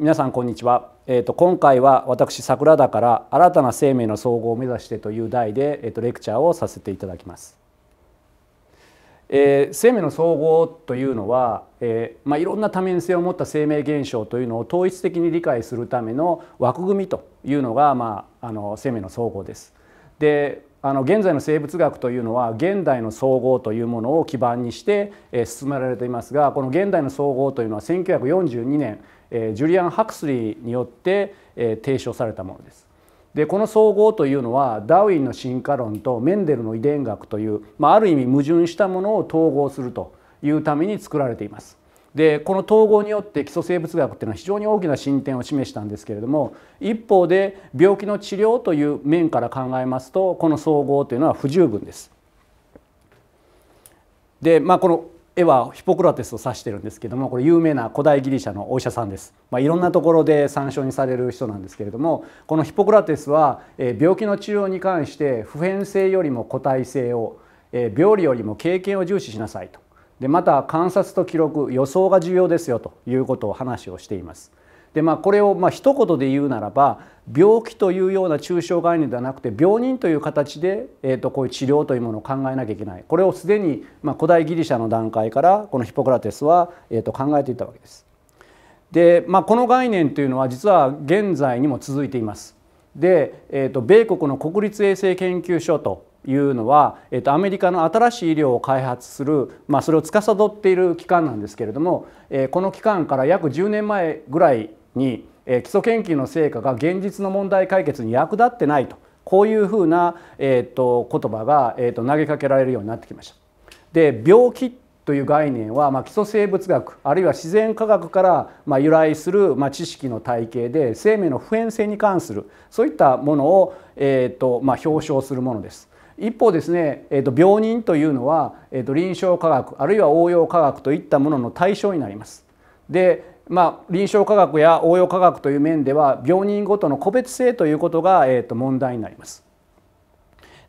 皆さんこんにちは、えーと、今回は私桜田から新たな生命の総合を目指してという題で、えーと、とレクチャーをさせていただきます、えー、生命の総合というのは、えー、まあ、いろんな多面性を持った生命現象というのを統一的に理解するための枠組みというのが、まあ、あの生命の総合ですであの現在の生物学というのは現代の総合というものを基盤にして進められていますがこの現代の総合というのは1942年ジュリアン・ハクスリーによって提唱されたものです。でこの総合というのはダーウィンの進化論とメンデルの遺伝学という、まあ、ある意味矛盾したものを統合するというために作られています。でこの統合によって基礎生物学っていうのは非常に大きな進展を示したんですけれども一方で病気の治療という面から考えますとこの総合というのは不十分です。でまあこの絵はヒポクラテスを指してるんですけどもこれ有名な古代ギリシャのお医者さんです、まあ、いろんなところで参照にされる人なんですけれどもこのヒポクラテスは、え病気の治療に関して普遍性よりも個体性を、え病理よりも経験を重視しなさいとでまた観察と記録予想が重要ですよということを話をしています。でまあこれをまあ一言で言うならば病気というような抽象概念ではなくて病人という形で、えー、とこういう治療というものを考えなきゃいけないこれをすでに、まあ、古代ギリシャの段階からこのヒポクラテスは、えと考えていたわけです。で、まあ、この概念というのは実は現在にも続いています。で、えー、と米国の国立衛生研究所というのは、えー、とアメリカの新しい医療を開発する、まあ、それを司っている機関なんですけれども、えー、この機関から約10年前ぐらいに、え基礎研究の成果が現実の問題解決に役立ってないとこういうふうな、えーと、言葉が、えーと、投げかけられるようになってきました。で病気という概念は、まあ、基礎生物学あるいは自然科学から、まあ、由来する、まあ、知識の体系で生命の普遍性に関するそういったものを、えーとまあ、表彰するものです。一方ですね、えーと、と病人というのは、えー、と臨床科学あるいは応用科学といったものの対象になります。でまあ、臨床科学や応用科学という面では病人ごとの個別性ということが、えー、と問題になります。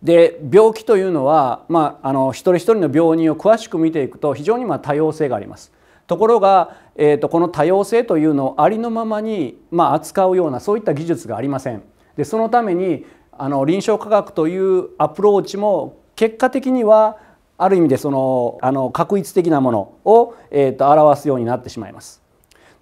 で病気というのは、まあ、あの一人一人の病人を詳しく見ていくと非常にまあ多様性があります。ところが、えー、とこの多様性というのをありのままに、まあ、扱うようなそういった技術がありません。でそのためにあの臨床科学というアプローチも結果的にはある意味でそのあの確一的なものを、えー、と表すようになってしまいます。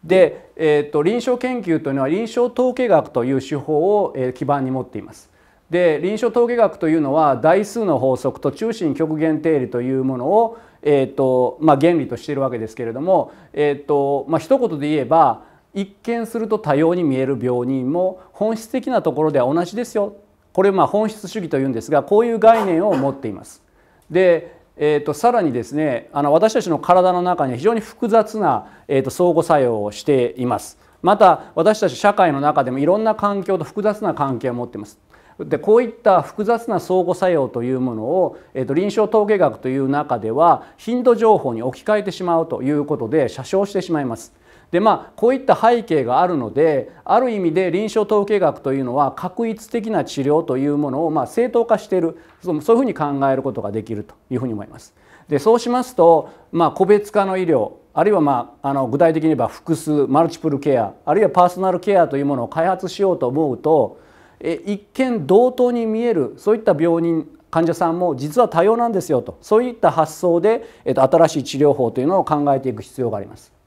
で、えーと、臨床研究というのは臨床統計学という手法を、え基盤に持っています。で臨床統計学というのは代数の法則と中心極限定理というものを、えーとまあ、原理としているわけですけれども、えーとまあ、一言で言えば一見すると多様に見える病人も本質的なところでは同じですよこれまあ本質主義というんですがこういう概念を持っています。でえーと、とさらにですねあの私たちの体の中には非常に複雑な、えーと、相互作用をしていますまた私たち社会の中でもいろんな環境と複雑な関係を持っていますでこういった複雑な相互作用というものを、えーと、臨床統計学という中では頻度情報に置き換えてしまうということで写生してしまいますでまあこういった背景があるのである意味で臨床統計学というのは確一的な治療というものをまあ正当化しているそういうふうに考えることができるというふうに思います。でそうしますと、まあ、個別化の医療あるいは、まあ、あの具体的に言えば複数マルチプルケアあるいはパーソナルケアというものを開発しようと思うとえ一見同等に見えるそういった病人患者さんも実は多様なんですよとそういった発想で、えっと、新しい治療法というのを考えていく必要があります。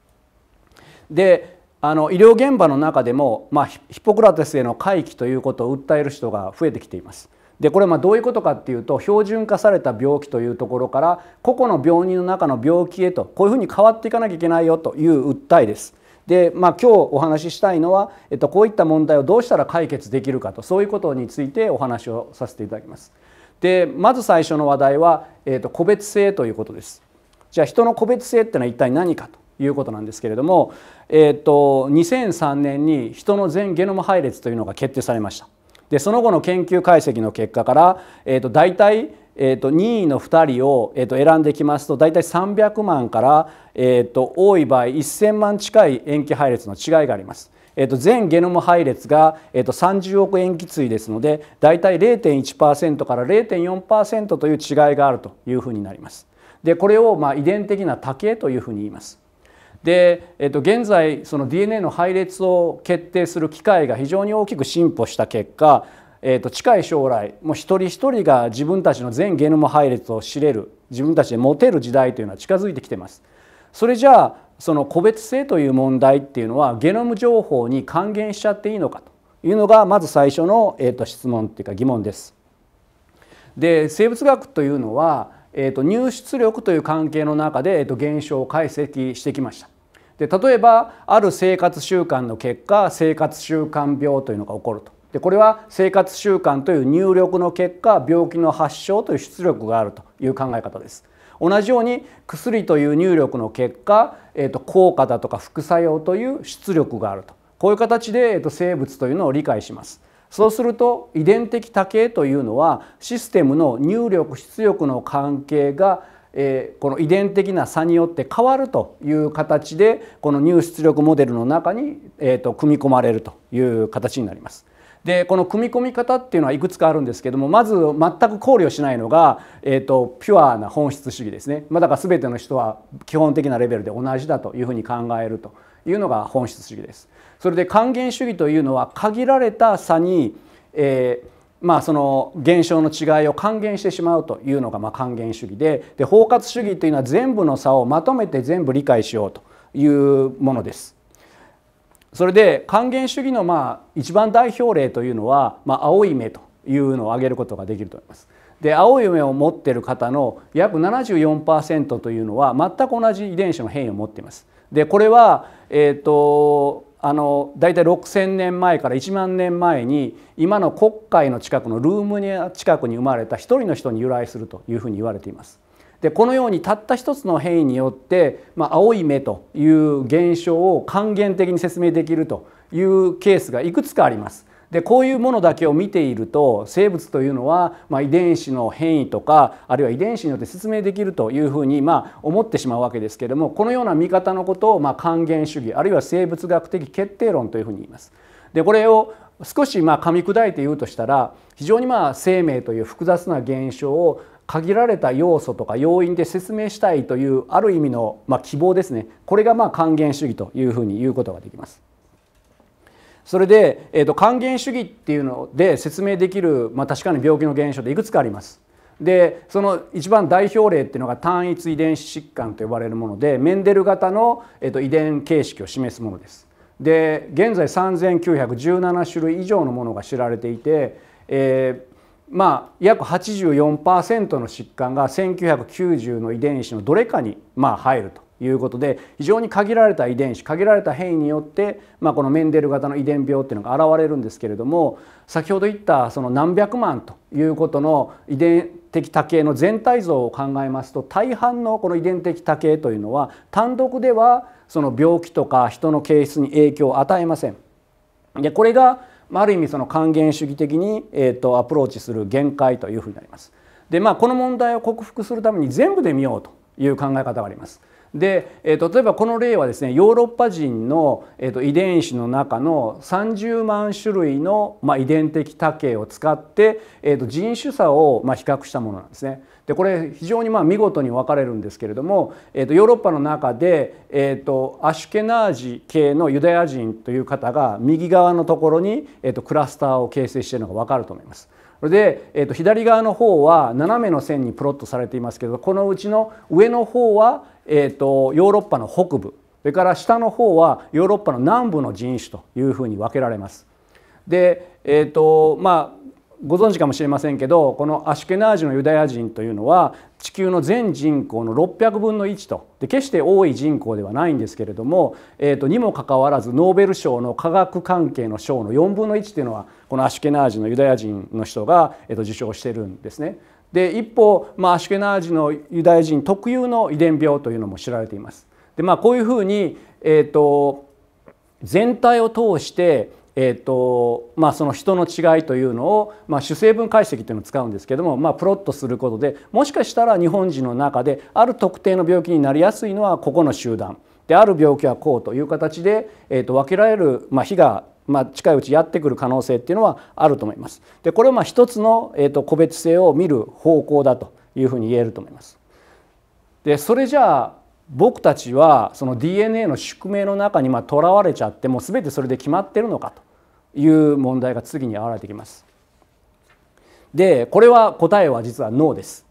であの医療現場の中でも、まあ、ヒポクラテスへの回帰ということを訴える人が増えてきています。でこれはまあどういうことかっていうと標準化された病気というところから個々の病人の中の病気へとこういうふうに変わっていかなきゃいけないよという訴えです。でまあ、今日お話ししたいのは、えっと、こういった問題をどうしたら解決できるかとそういうことについてお話をさせていただきます。でまず最初の話題は、えっと、個別性ということです。じゃあ人の個別性ってのは一体何かと。いうことなんですけれども、えーと、と2003年に人の全ゲノム配列というのが決定されました。でその後の研究解析の結果から、えーと、大体えーと、と2位の2人を、えーと、選んできますと大体300万から、えーと、と多い場合1000万近い塩基配列の違いがあります。えー、と全ゲノム配列が、えー、と30億塩基対ですので大体0.1%から0.4%という違いがあるというふうになります。でこれをまあ遺伝的な多形というふうに言います。で、えっと、現在その DNA の配列を決定する機械が非常に大きく進歩した結果、えっと、近い将来もう一人一人が自分たちの全ゲノム配列を知れる自分たちで持てる時代というのは近づいてきてます。それじゃあその個別性という問題っていうのはゲノム情報に還元しちゃっていいのかというのがまず最初の、えー、と質問っていうか疑問です。で生物学というのは、えー、と入出力という関係の中で、えー、と現象を解析してきました。で例えばある生活習慣の結果生活習慣病というのが起こるとでこれは生活習慣という入力の結果病気の発症という出力があるという考え方です。同じように薬という入力の結果、えー、と効果だとか副作用という出力があるとこういう形で、えー、と生物というのを理解します。そうすると遺伝的多形というのはシステムの入力出力の関係がえー、この遺伝的な差によって変わるという形でこの入出力モデルの中に、えーと、組み込まれるという形になります。でこの組み込み方っていうのはいくつかあるんですけどもまず全く考慮しないのが、えーと、ピュアな本質主義ですね、まだから全ての人は基本的なレベルで同じだというふうに考えるというのが本質主義です。それで還元主義というのは限られた差に、えー、まあ、その現象の違いを還元してしまうというのがま還元主義でで包括主義というのは全部の差をまとめて全部理解しようというものです。それで還元主義のまあ一番代表例というのは、ま青い目というのを挙げることができると思います。で青い目を持っている方の約74%というのは全く同じ遺伝子の変異を持っています。でこれは、えーとあの大体6,000年前から1万年前に今の黒海の近くのルームニア近くに生まれた一人の人に由来するというふうに言われています。でこのようにたった一つの変異によって、まあ、青い目という現象を還元的に説明できるというケースがいくつかあります。でこういうものだけを見ていると生物というのは、まあ、遺伝子の変異とかあるいは遺伝子によって説明できるというふうに、まあ、思ってしまうわけですけれどもこのような見方のことを、まあ、還元主義あるいは生物学的決定論というふうに言います。でこれを少しまあ噛み砕いて言うとしたら非常にまあ生命という複雑な現象を限られた要素とか要因で説明したいというある意味のまあ希望ですねこれがまあ還元主義というふうに言うことができます。それで、えーと、還元主義っていうので説明できる、まあ、確かに病気の現象でいくつかあります。でその一番代表例っていうのが単一遺伝子疾患と呼ばれるものでメンデル型の、えーと、と遺伝形式を示すものです。で現在3917種類以上のものが知られていて、えー、まあ約84%の疾患が1990の遺伝子のどれかにまあ入るということで非常に限られた遺伝子限られた変異によって、まあ、このメンデル型の遺伝病っていうのが現れるんですけれども先ほど言ったその何百万ということの遺伝的多形の全体像を考えますと大半のこの遺伝的多形というのは単独ではその病気とか人の形質に影響を与えません。でこれがある意味その還元主義的に、えー、とアプローチする限界というふうになります。でまあこの問題を克服するために全部で見ようという考え方があります。で、えー例えばこの例はですねヨーロッパ人の、えーと、遺伝子の中の30万種類の、まあ、遺伝的多形を使って、えーと、と人種差を、まあ、比較したものなんですね。でこれ非常にまあ見事に分かれるんですけれども、えー、とヨーロッパの中で、えー、とアシュケナージ系のユダヤ人という方が右側のところに、えー、とクラスターを形成しているのが分かると思います。それで、えー、と左側の方は斜めの線にプロットされていますけどこのうちの上の方はえーと、ヨーロッパの北部それから下の方はヨーロッパの南部の人種というふうに分けられます。で、えーとまあ、ご存知かもしれませんけどこのアシュケナージのユダヤ人というのは地球の全人口の600分の1とで決して多い人口ではないんですけれども、えーと、にもかかわらずノーベル賞の科学関係の賞の4分の1というのはこのアシュケナージのユダヤ人の人が、えー、と受賞してるんですね。で一方、まあ、アシュケナージのユダヤ人特有の遺伝病というのも知られています。でまあ、こういうふうに、えーと全体を通してえーとまあ、その人の違いというのを、まあ、主成分解析というのを使うんですけども、まあ、プロットすることでもしかしたら日本人の中である特定の病気になりやすいのはここの集団である病気はこうという形で、えー、と分けられる、まあ、日がまあ、近いうちやってくる可能性っていうのはあると思います。でこれはまあ一つの、えー、と個別性を見る方向だというふうに言えると思います。でそれじゃあ僕たちはその DNA の宿命の中にとらわれちゃってもう全てそれで決まってるのかという問題が次に現れてきます。でこれは答えは実は脳です。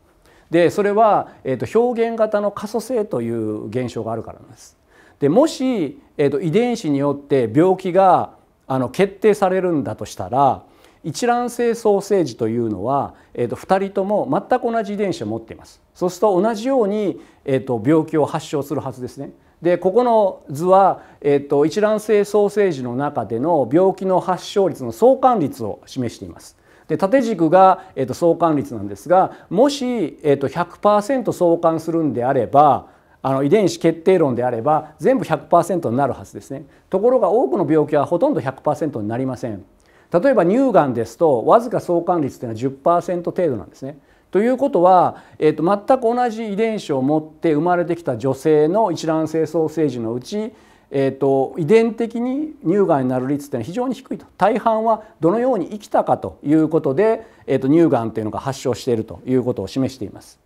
でそれは、えーと、表現型の可塑性という現象があるからなんです。でもし、えーと、遺伝子によって病気があの決定されるんだとしたら一卵性ソーセージというのは、えーと、と2人とも全く同じ遺伝子を持っていますそうすると同じように、えー、と病気を発症するはずですねでここの図は、えっと、一卵性ソーセージの中での病気の発症率の相関率を示しています。で縦軸が、えっと、相関率なんですがもし、えっと、100%相関するんであればあの遺伝子決定論であれば全部100%になるはずですねところが多くの病気はほとんど100%になりません例えば乳がんですとわずか相関率というのは10%程度なんですねということは、えー、と全く同じ遺伝子を持って生まれてきた女性の一卵性ソーセージのうち、えー、と遺伝的に乳がんになる率っていうのは非常に低いと大半はどのように生きたかということで、えー、と乳がんというのが発症しているということを示しています。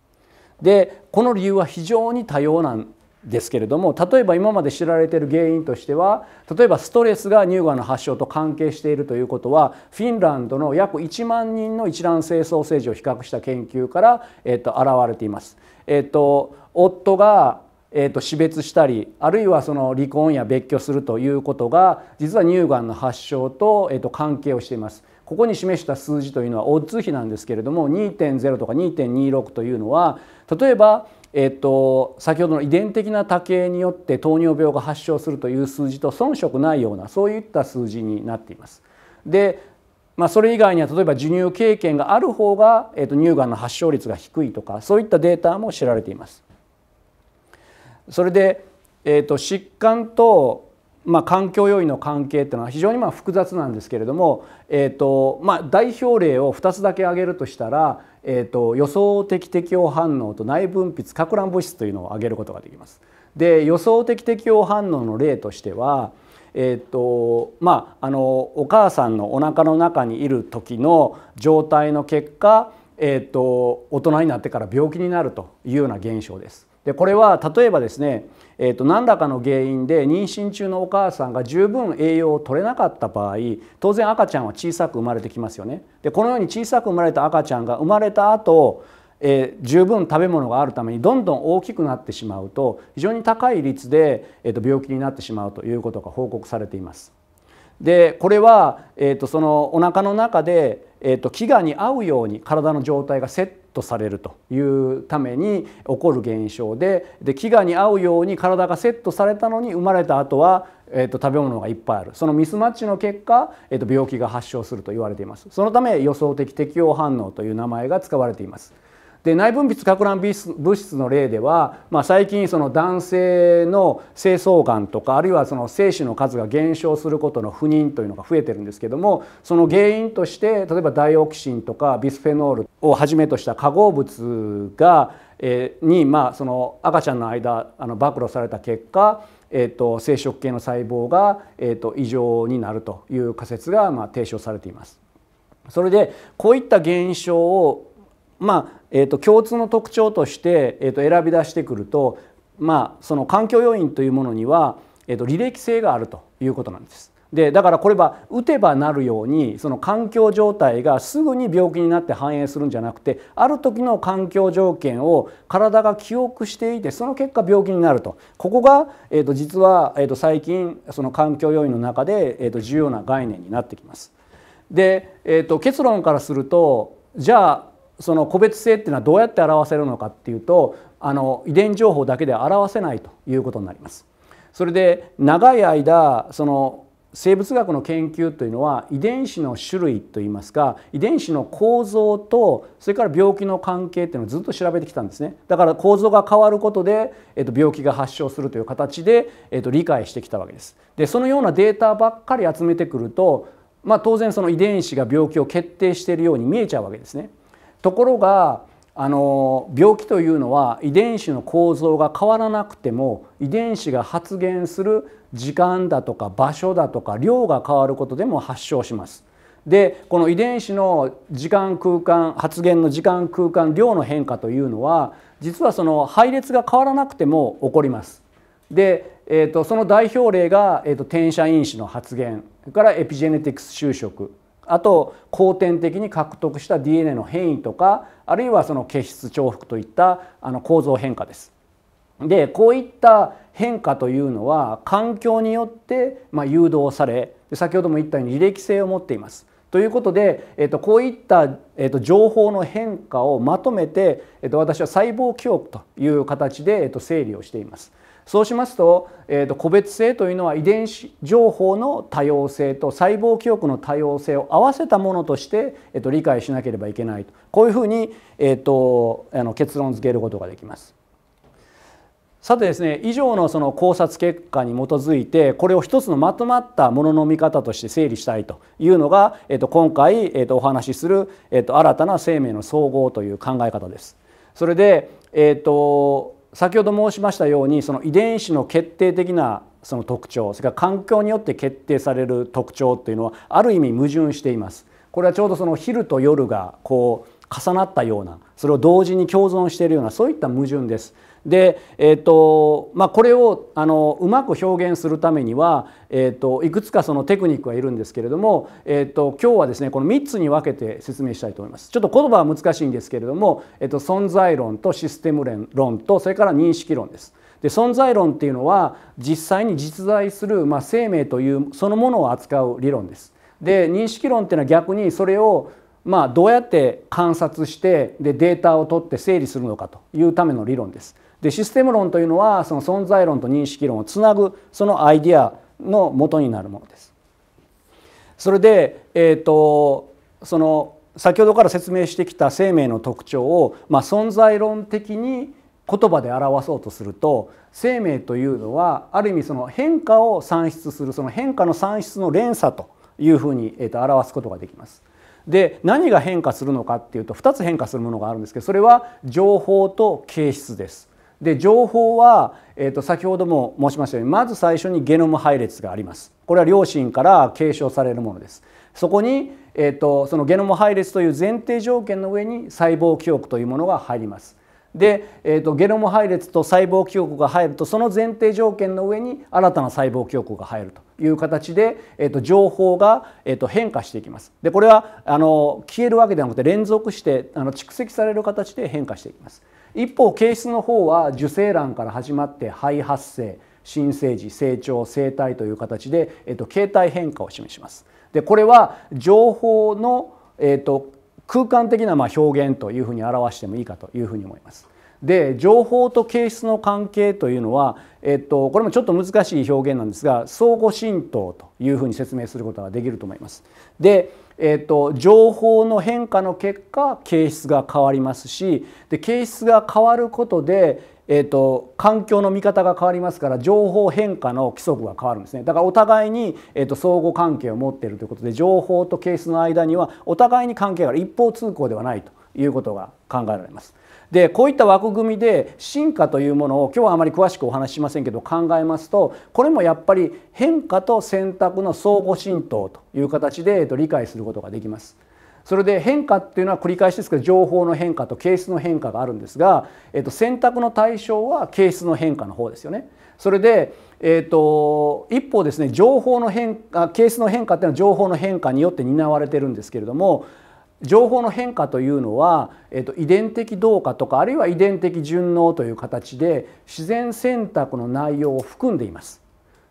でこの理由は非常に多様なんですけれども例えば今まで知られている原因としては例えばストレスが乳がんの発症と関係しているということはフィンランドの約1万人の一卵性ソーセージを比較した研究から、えっと、現れています。えっと、夫がえー、と死別したりあるいはその離婚や別居するということが実は乳がんの発症と,、えー、と関係をしています。ここに示した数字というのはオッズ比なんですけれども2.0とか2.26というのは例えばえっと、先ほどの遺伝的な多形によって糖尿病が発症するという数字と遜色ないようなそういった数字になっています。で、まあ、それ以外には例えば授乳経験がある方が、えっと、乳がんの発症率が低いとかそういったデータも知られています。それで、えっと、疾患と、まあ、環境要因の関係というのは非常にまあ複雑なんですけれども、えっとまあ、代表例を2つだけ挙げるとしたらえーと、予想的適応反応と内分泌かく乱物質というのを挙げることができます。で予想的適応反応の例としては、えーとまあ、あのお母さんのお腹の中にいる時の状態の結果、えーと大人になってから病気になるというような現象です。でこれは例えばですね、えー、と何らかの原因で妊娠中のお母さんが十分栄養を取れなかった場合当然赤ちゃんは小さく生まれてきますよね。でこのように小さく生まれた赤ちゃんが生まれた後、えー、十分食べ物があるためにどんどん大きくなってしまうと非常に高い率で、えー、と病気になってしまうということが報告されています。でこれは、えー、とそのお腹の中で、えー、と飢餓に合うように体の状態が設定とされるというために起こる現象でで飢餓に合うように体がセットされたのに生まれた後はえーと、食べ物がいっぱいあるそのミスマッチの結果、えーと病気が発症すると言われていますそのため予想的適応反応という名前が使われていますで内分泌く乱物質の例では、まあ、最近その男性の精巣がんとかあるいはその精子の数が減少することの不妊というのが増えてるんですけどもその原因として例えばダイオキシンとかビスフェノールをはじめとした化合物が、えー、に、まあ、その赤ちゃんの間あの暴露された結果えーと、生殖系の細胞が、えーと異常になるという仮説が、まあ、提唱されています。それでこういった現象をまあえーと、共通の特徴として、えーと、選び出してくると、まあ、その環境要因というものには、えーと、と履歴性があるということなんです。でだからこれは打てばなるようにその環境状態がすぐに病気になって反映するんじゃなくてある時の環境条件を体が記憶していてその結果病気になるとここが、えー、と実は、えー、と最近その環境要因の中で、えー、と重要な概念になってきます。で、えー、と結論からするとじゃあその個別性っていうのはどうやって表せるのかっていうとあの遺伝情報だけで表せないということになります。それで長い間その生物学の研究というのは遺伝子の種類といいますか遺伝子の構造とそれから病気の関係っていうのをずっと調べてきたんですねだから構造が変わることで、えっと、病気が発症するという形で、えっと、理解してきたわけですでそのようなデータばっかり集めてくると、まあ、当然その遺伝子が病気を決定しているように見えちゃうわけですね。ところがあの病気というのは遺伝子の構造が変わらなくても遺伝子が発現する時間だとか場所だとか量が変わることでも発症します。でこの遺伝子の時間空間発現の時間空間量の変化というのは実はその配列が変わらなくても起こります。で、えーと、その代表例が、えーと転写因子の発現それからエピジェネティクス就職あと後天的に獲得した DNA の変異とかあるいはその血質重複といったあの構造変化です。でこういった変化というのは環境によって、ま誘導され先ほども言ったように履歴性を持っています。ということで、えっとこういった、えっと情報の変化をまとめて、えっと私は細胞記憶という形で、えっと整理をしています。そうしますと,、えー、と個別性というのは遺伝子情報の多様性と細胞記憶の多様性を合わせたものとして、えー、と理解しなければいけないとこういうふうに、えー、とあの結論付けることができます。さてですね以上のその考察結果に基づいてこれを一つのまとまったものの見方として整理したいというのが、えー、と今回、えー、とお話しする、えー、と新たな生命の総合という考え方です。それで、えーと、と先ほど申しましたようにその遺伝子の決定的なその特徴それから環境によって決定される特徴というのはある意味矛盾しています。これはちょうどその昼と夜がこう重なったようなそれを同時に共存しているようなそういった矛盾です。で、えーとまあ、これをあのうまく表現するためには、えーと、いくつかそのテクニックがいるんですけれども、えーと、今日はですねこの3つに分けて説明したいと思います。ちょっと言葉は難しいんですけれども、えーと存在論とシステム論とそれから認識論です。で存在論っていうのは実際に実在する、まあ、生命というそのものを扱う理論です。で認識論っていうのは逆にそれをまあ、どうやって観察してでデータを取って整理するのかというための理論です。でシステム論というのはその存在論と認識論をつなぐそのアイディアの元になるものです。それで、えーと、その先ほどから説明してきた生命の特徴を、まあ、存在論的に言葉で表そうとすると生命というのはある意味その変化を算出するその変化の算出の連鎖というふうに、えー、と表すことができます。で何が変化するのかっていうと2つ変化するものがあるんですけどそれは情報と形質です。で情報は、えー、と先ほども申しましたようにまず最初にゲノム配列がありますこれは両親から継承されるものですそこに、えーと、とそのゲノム配列という前提条件の上に細胞記憶というものが入りますで、えーと、ゲノム配列と細胞記憶が入るとその前提条件の上に新たな細胞記憶が入るという形で、えーと、情報が、えーと、と変化していきます。でこれはあの消えるわけではなくて連続してあの蓄積される形で変化していきます。一方形質の方は受精卵から始まって肺発生新生児成長生態という形で、えー、と形態変化を示します。でこれは情報の、えー、と空間的なま表現というふうに表してもいいかというふうに思います。で情報と形質の関係というのは、えっと、これもちょっと難しい表現なんですが相互浸透というふうに説明することができると思います。でえっと情報の変化の結果形質が変わりますしで形質が変わることで、えーと、環境の見方が変わりますから情報変化の規則が変わるんですねだからお互いに、えーと、相互関係を持っているということで情報とケースの間にはお互いに関係がある一方通行ではないということが考えられます。でこういった枠組みで進化というものを今日はあまり詳しくお話ししませんけど考えますとこれもやっぱり変化と選択の相互浸透という形でえと理解することができます。それで変化っていうのは繰り返しですけど情報の変化と形質の変化があるんですが、えっと選択の対象は形質の変化の方ですよね。それで、えーと、一方ですね情報の変化ケースの変化っていうのは情報の変化によって担われてるんですけれども情報の変化というのは、えっと、遺伝的同化とかあるいは遺伝的順応という形で自然選択の内容を含んでいます。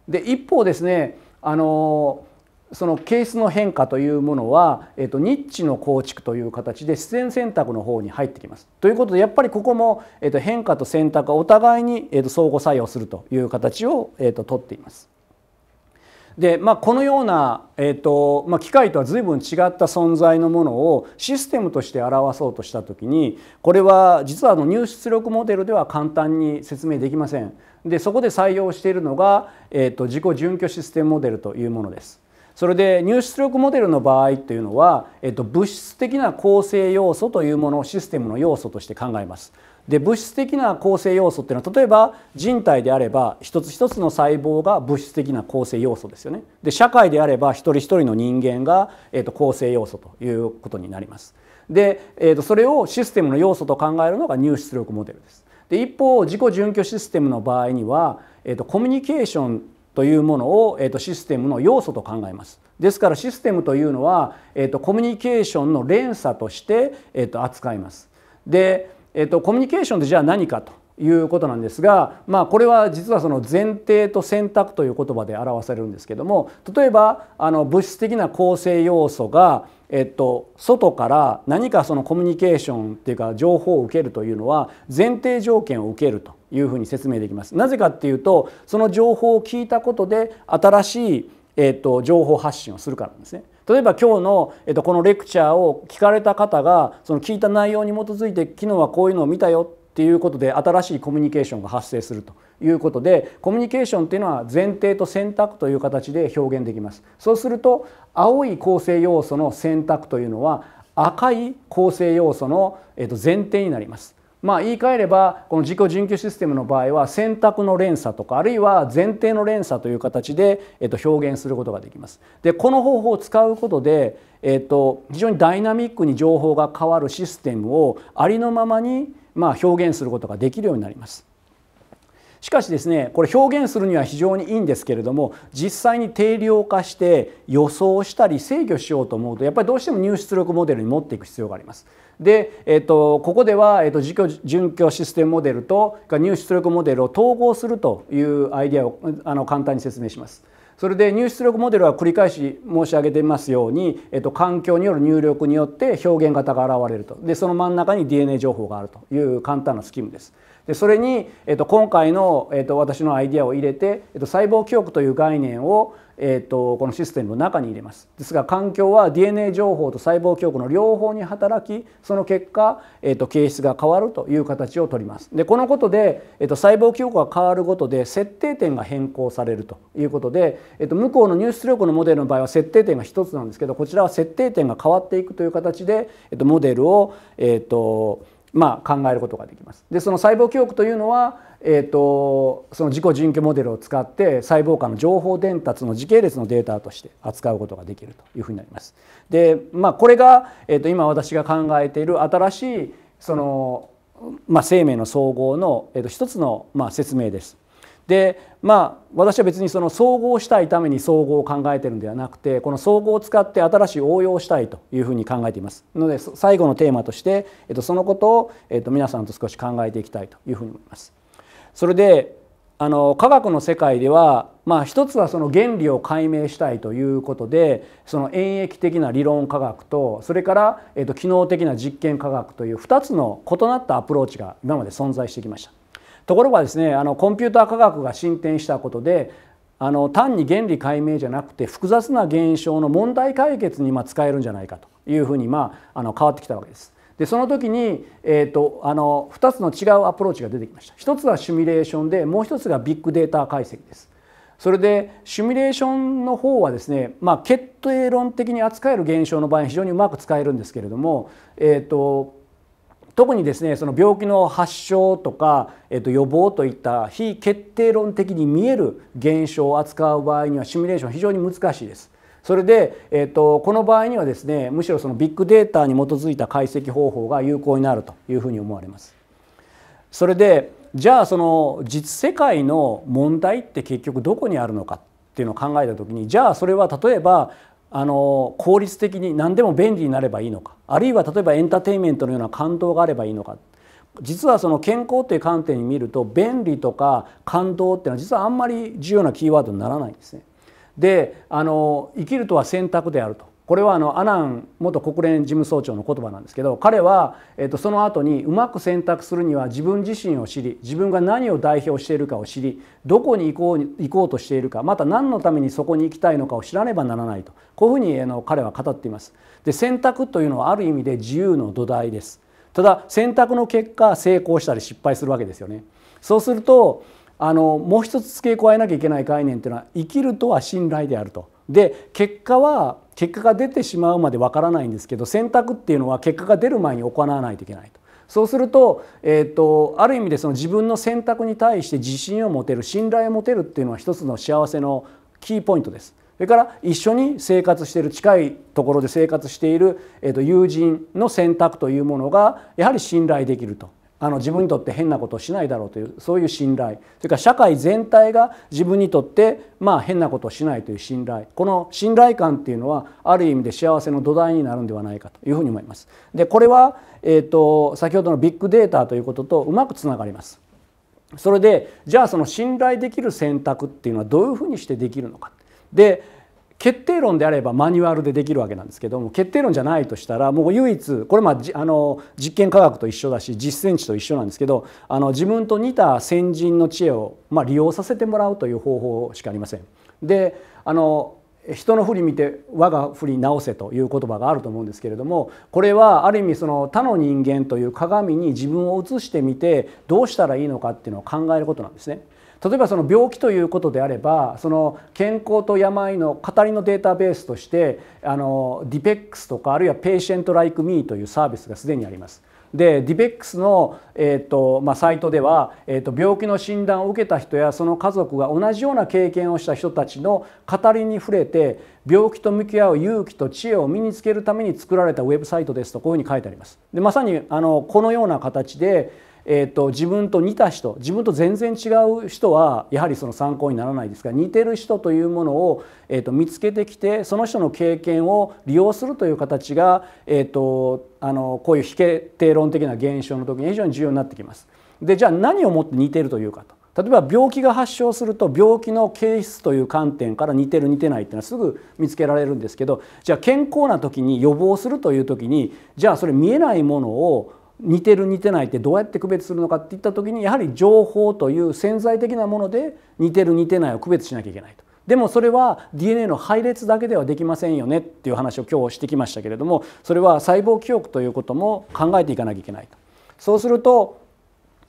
で一方ですねあのそのケースの変化というものは、えー、とニッチの構築という形で自然選択の方に入ってきます。ということでやっぱりここも、えー、と変化と選択がお互いに、えー、と相互作用するという形を、えー、と取っています。でまあ、このような、えーとまあ、機械とは随分違った存在のものをシステムとして表そうとした時にこれは実はあの入出力モデルでは簡単に説明できません。でそこで採用しているのが、えーと自己準拠システムモデルというものです。それで入出力モデルの場合というのは、えっと、物質的な構成要素というものをシステムの要素として考えます。で物質的な構成要素っていうのは例えば人体であれば一つ一つの細胞が物質的な構成要素ですよね。で社会であれば一人一人の人間が、えっと構成要素ということになります。で、えっとそれをシステムの要素と考えるのが入出力モデルです。で一方自己準拠システムの場合には、えっとコミュニケーションというものを、えーと、システムの要素と考えます。ですからシステムというのは、えーと、コミュニケーションの連鎖として、えーと、扱います。で、えー、とコミュニケーションでじゃあ何かということなんですが、まあ、これは実はその前提と選択という言葉で表されるんですけども例えばあの物質的な構成要素がえっと、外から何かそのコミュニケーションっていうか情報を受けるというのは前提条件を受けるというふうに説明できます。なぜかっていうとその情報を聞いたことで新しい、えっと、情報発信をするからですね。例えば今日の、えっと、このレクチャーを聞かれた方がその聞いた内容に基づいて昨日はこういうのを見たよっていうことで新しいコミュニケーションが発生するということでコミュニケーションというのは前提と選択という形で表現できますそうすると青い構成要素の選択というのは赤い構成要素の前提になりますまあ、言い換えればこの自己準拠システムの場合は選択の連鎖とかあるいは前提の連鎖という形で、えっと、表現することができます。でこの方法を使うことで、えっと、非常にダイナミックに情報が変わるシステムをありのままに、まあ、表現することができるようになります。しかしですねこれ表現するには非常にいいんですけれども実際に定量化して予想したり制御しようと思うとやっぱりどうしても入出力モデルに持っていく必要があります。で、えっと、ここでは、えっと、準拠システムモデルと入出力モデルを統合するというアイデアをあの簡単に説明します。それで入出力モデルは繰り返し申し上げていますように、えっと、環境による入力によって表現型が現れるとでその真ん中に DNA 情報があるという簡単なスキームです。でそれに、えー、と今回の、えー、と私のアイデアを入れて、えー、と細胞記憶という概念を、えー、とこのシステムの中に入れますですが環境は DNA 情報と細胞記憶の両方に働きその結果、えー、と形質が変わるという形をとりますでこのことで、えー、と細胞記憶が変わることで設定点が変更されるということで、えー、と向こうの入出力のモデルの場合は設定点が1つなんですけどこちらは設定点が変わっていくという形で、えー、とモデルをえっ、ー、とまあ、考えることができます。でその細胞記憶というのは、えーと、その自己準拠モデルを使って細胞間の情報伝達の時系列のデータとして扱うことができるというふうになります。でまあ、これが、えーと、今私が考えている新しいその、まあ、生命の総合の、えーと、と一つの、まあ、説明です。でまあ私は別にその総合したいために総合を考えてるんではなくてこの総合を使って新しい応用したいというふうに考えていますので最後のテーマとして、えっと、そのことを、えっと、皆さんと少し考えていきたいというふうに思います。それであの科学の世界では、まあ、一つはその原理を解明したいということでその演疫的な理論科学とそれから、えっと、機能的な実験科学という2つの異なったアプローチが今まで存在してきました。ところがですねあのコンピューター科学が進展したことであの単に原理解明じゃなくて複雑な現象の問題解決にま使えるんじゃないかというふうにまああの変わってきたわけです。でその時に、えーと、あの2つの違うアプローチが出てきました。1つはシミュレーションでもう1つがビッグデータ解析です。それでシミュレーションの方はですね、まあ、決定論的に扱える現象の場合非常にうまく使えるんですけれども、えーと特にですねその病気の発症とか、えー、と予防といった非決定論的に見える現象を扱う場合にはシミュレーション非常に難しいです。それで、えーと、この場合にはですねむしろそのビッグデータに基づいた解析方法が有効になるというふうに思われます。それでじゃあその実世界の問題って結局どこにあるのかっていうのを考えた時にじゃあそれは例えばあの効率的に何でも便利になればいいのかあるいは例えばエンターテインメントのような感動があればいいのか実はその健康という観点に見ると便利とか感動っていうのは実はあんまり重要なキーワードにならないんですね。であの生きるとは選択であるとこれはあのアナン元国連事務総長の言葉なんですけど彼は、えっとその後にうまく選択するには自分自身を知り自分が何を代表しているかを知りどこに行こう行こうとしているかまた何のためにそこに行きたいのかを知らねばならないとこういうふうにあの彼は語っています。で選択というのはある意味で自由の土台です。ただ選択の結果成功したり失敗するわけですよね。そうするとあのもう一つ付け加えなきゃいけない概念というのは生きるとは信頼であると。で結果は結果が出てしまうまでわからないんですけど選択っていうのは結果が出る前に行わないといけないと。そうすると,、えーと、ある意味でその自分の選択に対して自信を持てる信頼を持てるっていうのは一つの幸せのキーポイントです。それから一緒に生活している近いところで生活している、えーと友人の選択というものがやはり信頼できるとあの自分にとって変なことをしないだろうというそういう信頼それから社会全体が自分にとってまあ変なことをしないという信頼この信頼感っていうのはある意味で幸せの土台になるんではないかというふうに思います。でこれは、えーと、と先ほどのビッグデータということとうまくつながります。それでじゃあその信頼できる選択っていうのはどういうふうにしてできるのか。で決定論であればマニュアルでできるわけなんですけども決定論じゃないとしたらもう唯一これまあの実験科学と一緒だし実践値と一緒なんですけどあの自分と似た先人の知恵をまあ利用させてもらうという方法しかありません。であの人の振り見て我が振り直せという言葉があると思うんですけれどもこれはある意味その他の人間という鏡に自分を映してみてどうしたらいいのかっていうのを考えることなんですね。例えばその病気ということであればその健康と病の語りのデータベースとしてあのペックスとかあるいはペ a シェント・ライク・ミーというサービスがすでにあります。で d ックスの、えーとまあ、サイトでは、えーと、と病気の診断を受けた人やその家族が同じような経験をした人たちの語りに触れて病気と向き合う勇気と知恵を身につけるために作られたウェブサイトですとこういうふうに書いてあります。でまさにあのこのような形でえーと、自分と似た人自分と全然違う人はやはりその参考にならないですが似てる人というものを、えーと、見つけてきてその人の経験を利用するという形が、えーと、とあのこういう非決定論的な現象の時に非常に重要になってきます。でじゃあ何をもって似てるというかと。例えば病気が発症すると病気の形質という観点から似てる似てないっていうのはすぐ見つけられるんですけどじゃあ健康な時に予防するという時にじゃあそれ見えないものを似てる似てないってどうやって区別するのかっていった時にやはり情報という潜在的なもので似てる似てないを区別しなきゃいけないと。でもそれは DNA の配列だけではできませんよねっていう話を今日してきましたけれどもそれは細胞記憶ということも考えていかなきゃいけないと。そうすると,、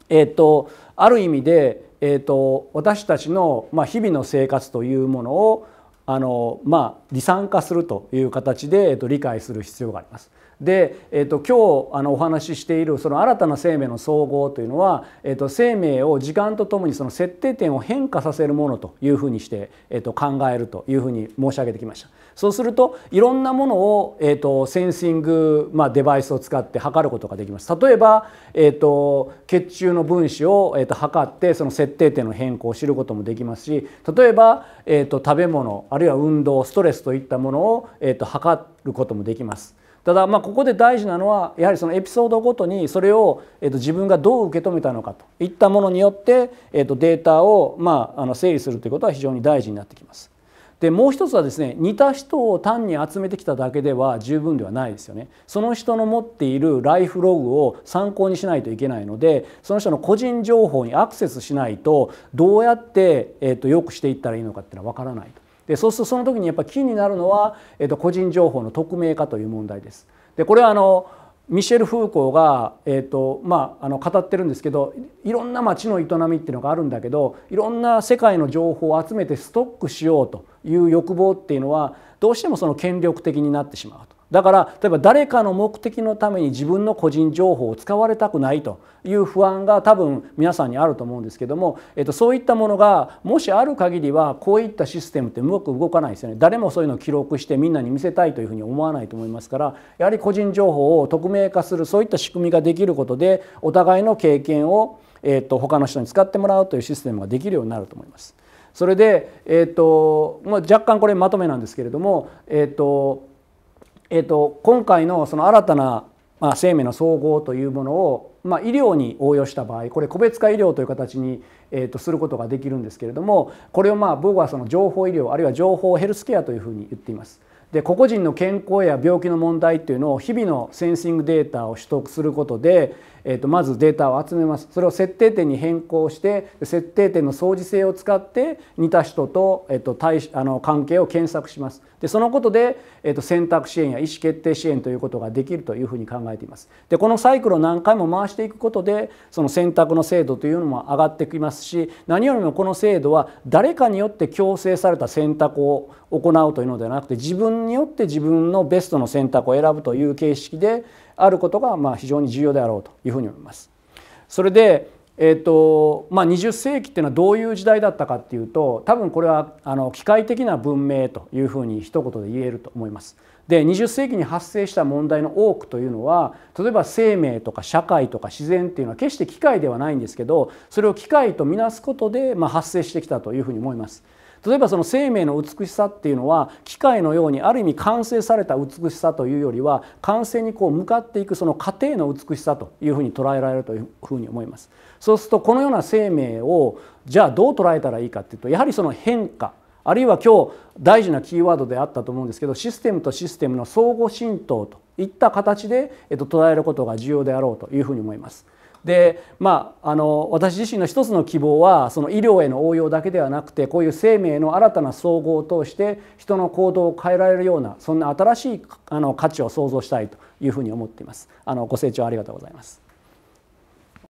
えーと、ある意味で、えーと、私たちの、まあ、日々の生活というものをあの、まあ、離散化するという形で、えと理解する必要があります。で、えーと、今日あのお話ししているその新たな生命の総合というのは、えーと、生命を時間とともにその設定点を変化させるものというふうにして、えーと、と考えるというふうに申し上げてきました。そうするといろんなものを、えー、とセンシング、まあ、デバイスを使って測ることができます。例えば、えー、と血中の分子を、えー、と測ってその設定点の変更を知ることもできますし例えば、えー、と食べ物あるいは運動ストレスといったものを、えー、と測ることもできます。ただまあここで大事なのはやはりそのエピソードごとにそれをえと自分がどう受け止めたのかといったものによってえとデータをまああの整理するということは非常に大事になってきます。でもう一つはですね似た人を単に集めてきただけでは十分ではないですよねその人の持っているライフログを参考にしないといけないのでその人の個人情報にアクセスしないとどうやって、えと、良よくしていったらいいのかっていうのは分からないと。でそうするとその時にやっぱキーになるのは、えっと個人情報の匿名化という問題です。でこれはあのミシェル・フーコーが、えーとまあ、あの語ってるんですけどいろんな街の営みっていうのがあるんだけどいろんな世界の情報を集めてストックしようという欲望っていうのはどうしてもその権力的になってしまうと。だから例えば誰かの目的のために自分の個人情報を使われたくないという不安が多分皆さんにあると思うんですけども、えっと、そういったものがもしある限りはこういったシステムってうまく動かないですよね誰もそういうのを記録してみんなに見せたいというふうに思わないと思いますからやはり個人情報を匿名化するそういった仕組みができることでお互いの経験を、えっと、他の人に使ってもらうというシステムができるようになると思います。それで、えっとまあ、若干これまとめなんですけれども、えっとえーと、今回のその新たな、まあ、生命の総合というものを、まあ、医療に応用した場合これ個別化医療という形に、えーと、とすることができるんですけれどもこれをまあ僕はその情報医療あるいは情報ヘルスケアというふうに言っています。で個々人の健康や病気の問題っていうのを日々のセンシングデータを取得することで、えー、とまずデータを集めますそれを設定点に変更して設定点の相似性を使って似た人と,、えー、と対あの関係を検索しますでそのことで、えー、と選択支援や意思決定支援ということができるというふうに考えていますでこのサイクルを何回も回していくことでその選択の精度というのも上がってきますし何よりもこの精度は誰かによって強制された選択を行うというのではなくて自分によって自分のベストの選択を選ぶという形式であることがまあ非常に重要であろうというふうに思います。それでえーとまあ、20世紀っていうのはどういう時代だったかっていうと多分これはあの機械的な文明というふうに一言で言えると思います。で20世紀に発生した問題の多くというのは例えば生命とか社会とか自然っていうのは決して機械ではないんですけどそれを機械とみなすことで、まあ、発生してきたというふうに思います。例えばその生命の美しさっていうのは機械のようにある意味完成された美しさというよりは完成にこう向かっていくその過程の美しさというふうに捉えられるというふうに思います。そうするとこのような生命をじゃあどう捉えたらいいかっていうとやはりその変化あるいは今日大事なキーワードであったと思うんですけどシステムとシステムの相互浸透といった形で、えっと、捉えることが重要であろうというふうに思います。でまあ、あの私自身の一つの希望はその医療への応用だけではなくてこういう生命の新たな総合を通して人の行動を変えられるようなそんな新しいあの価値を創造したいというふうに思っています。あのご清聴ありがとうございます